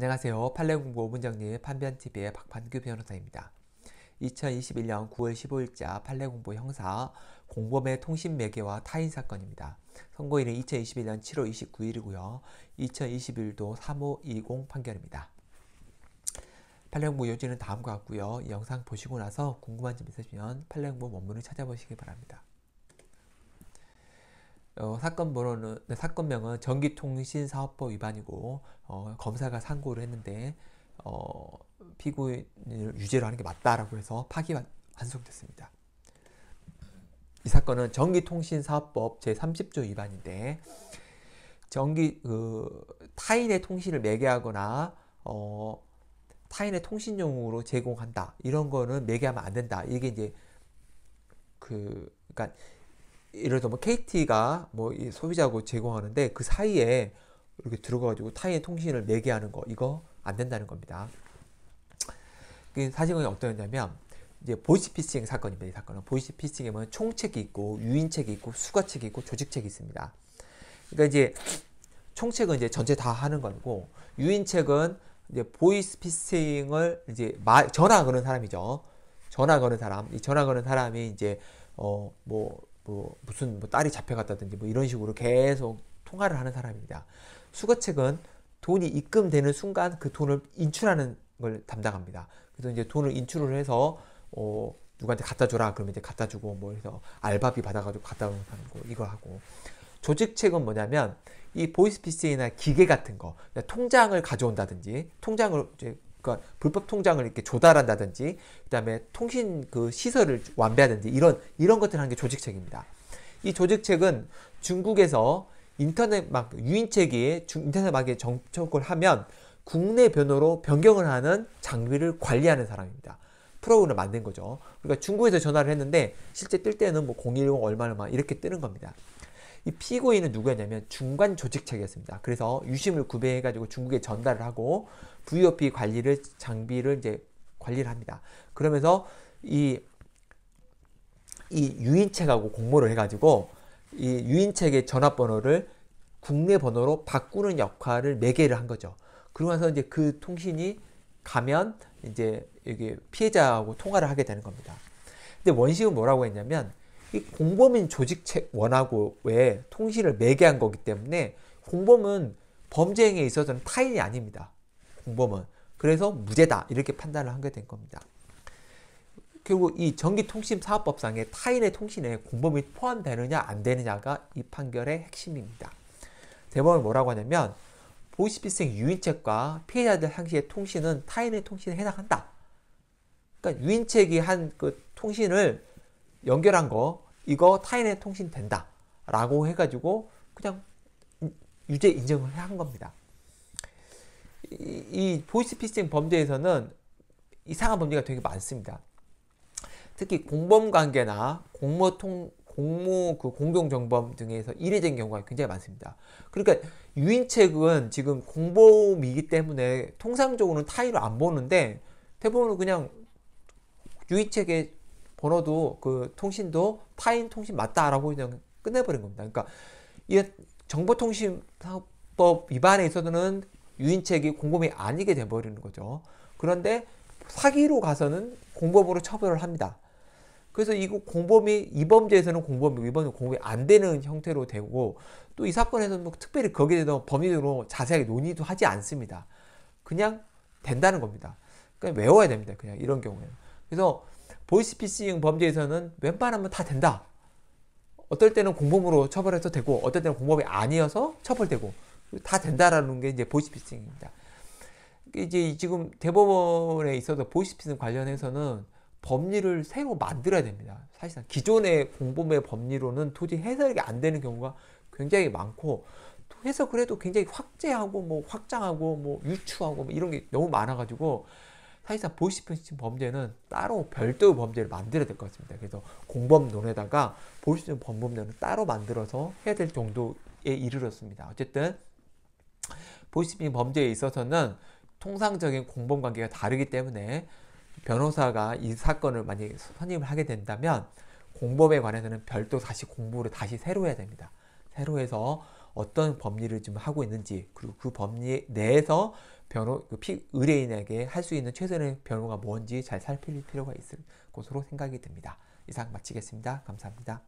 안녕하세요. 판례공부 5분정리 판변TV의 박판규 변호사입니다. 2021년 9월 15일자 판례공부 형사 공범의 통신매개와 타인 사건입니다. 선고일은 2021년 7월 29일이고요. 2021도 3520 판결입니다. 판례공부 요지는 다음과 같고요. 영상 보시고 나서 궁금한 점 있으시면 판례공부 원문을 찾아보시기 바랍니다. 어, 사건 번호는 네, 사건명은 전기통신사업법 위반이고 어, 검사가 상고를 했는데 어, 피고인을 유죄로 하는 게 맞다라고 해서 파기 환송됐습니다. 이 사건은 전기통신사업법 제30조 위반인데 전기 그, 타인의 통신을 매개하거나 어, 타인의 통신용으로 제공한다 이런 거는 매개하면 안 된다 이게 이제 그 그러니까 예를 들어 뭐 KT가 뭐 이 소비자하고 제공하는데 그 사이에 이렇게 들어가가지고 타인의 통신을 매개 하는 거 이거 안 된다는 겁니다. 그 사실은 어떠냐면 이제 보이스피싱 사건입니다. 이 사건은 보이스피싱에 보면 총책이 있고 유인책이 있고 수가책이 있고 조직책이 있습니다. 그러니까 이제 총책은 이제 전체 다 하는 거고 유인책은 이제 보이스피싱을 이제 마, 전화 거는 사람이죠. 전화 거는 사람, 이 전화 거는 사람이 이제 어뭐 뭐 무슨 뭐 딸이 잡혀갔다든지 뭐 이런 식으로 계속 통화를 하는 사람입니다. 수거책은 돈이 입금되는 순간 그 돈을 인출하는 걸 담당합니다. 그래서 이제 돈을 인출을 해서 어 누구한테 갖다 줘라 그러면 이제 갖다 주고 뭐 해서 알바비 받아가지고 갖다 오는 거 이거 하고 조직책은 뭐냐면 이 보이스피싱이나 기계 같은 거 그러니까 통장을 가져온다든지 통장을 이제 그러니까 불법 통장을 이렇게 조달한다든지 그다음에 통신 그 시설을 완배하든지 이런 이런 것들을 하는 게 조직책입니다. 이 조직책은 중국에서 인터넷 막 유인책이 인터넷 막에 정착을 하면 국내 변호로 변경을 하는 장비를 관리하는 사람입니다. 프로그램을 만든 거죠. 그러니까 중국에서 전화를 했는데 실제 뜰 때는 뭐 010 얼마 얼마 이렇게 뜨는 겁니다. 이 피고인은 누구였냐면 중간 조직체계였습니다. 그래서 유심을 구매해가지고 중국에 전달을 하고 VOP 관리를 장비를 이제 관리를 합니다. 그러면서 이 이 유인책하고 공모를 해가지고 이 유인책의 전화번호를 국내 번호로 바꾸는 역할을 매개를 한 거죠. 그러면서 이제 그 통신이 가면 이제 이게 피해자하고 통화를 하게 되는 겁니다. 근데 원시은 뭐라고 했냐면 이 공범인 조직책 원하고 외 통신을 매개한 거기 때문에 공범은 범죄 행위에 있어서는 타인이 아닙니다. 공범은. 그래서 무죄다. 이렇게 판단을 하게 된 겁니다. 결국 이 전기통신사업법상에 타인의 통신에 공범이 포함되느냐 안 되느냐가 이 판결의 핵심입니다. 대법원은 뭐라고 하냐면 보이스피싱 유인책과 피해자들 상시의 통신은 타인의 통신에 해당한다. 그러니까 유인책이 한 그 통신을 연결한 거 이거 타인의 통신 된다 라고 해가지고 그냥 유죄 인정을 한 겁니다. 이, 이 보이스 피싱 범죄에서는 이상한 범죄가 되게 많습니다. 특히 공범 관계나 공모 통 공모 그 공동 정범 등에서 이례적인 경우가 굉장히 많습니다. 그러니까 유인책은 지금 공범이기 때문에 통상적으로는 타의로 안 보는데 대부분은 그냥 유인책에 번호도 그 통신도 타인 통신 맞다라고 그냥 끝내버린 겁니다. 그러니까 이게 정보통신법 위반에 있어서는 유인책이 공범이 아니게 돼버리는 거죠. 그런데 사기로 가서는 공범으로 처벌을 합니다. 그래서 이 공범이 이 범죄에서는 공범이 위반이 공범이 안 되는 형태로 되고 또 이 사건에서는 뭐 특별히 거기에 대해서 법률로 자세하게 논의도 하지 않습니다. 그냥 된다는 겁니다. 그냥 외워야 됩니다. 그냥 이런 경우에는. 그래서 보이스피싱 범죄에서는 웬만하면 다 된다. 어떨 때는 공범으로 처벌해서 되고, 어떨 때는 공범이 아니어서 처벌되고, 다 된다라는 게 이제 보이스피싱입니다. 이제 지금 대법원에 있어서 보이스피싱 관련해서는 법리를 새로 만들어야 됩니다. 사실상 기존의 공범의 법리로는 도저히 해석이 안 되는 경우가 굉장히 많고, 해서 그래도 굉장히 확대하고, 뭐, 확장하고, 뭐, 유추하고, 뭐 이런 게 너무 많아가지고, 사실상 보이스피싱 범죄는 따로 별도의 범죄를 만들어야 될 것 같습니다. 그래서 공범론에다가 보이스피싱 범범론을 따로 만들어서 해야 될 정도에 이르렀습니다. 어쨌든 보이스피싱 범죄에 있어서는 통상적인 공범 관계가 다르기 때문에 변호사가 이 사건을 만약에 선임을 하게 된다면 공범에 관해서는 별도 다시 공부를 다시 새로 해야 됩니다. 새로 해서 어떤 법리를 지금 하고 있는지 그리고 그 법리 내에서 변호 그 피 의뢰인에게 할 수 있는 최선의 변호가 뭔지 잘 살필 필요가 있을 것으로 생각이 듭니다. 이상 마치겠습니다. 감사합니다.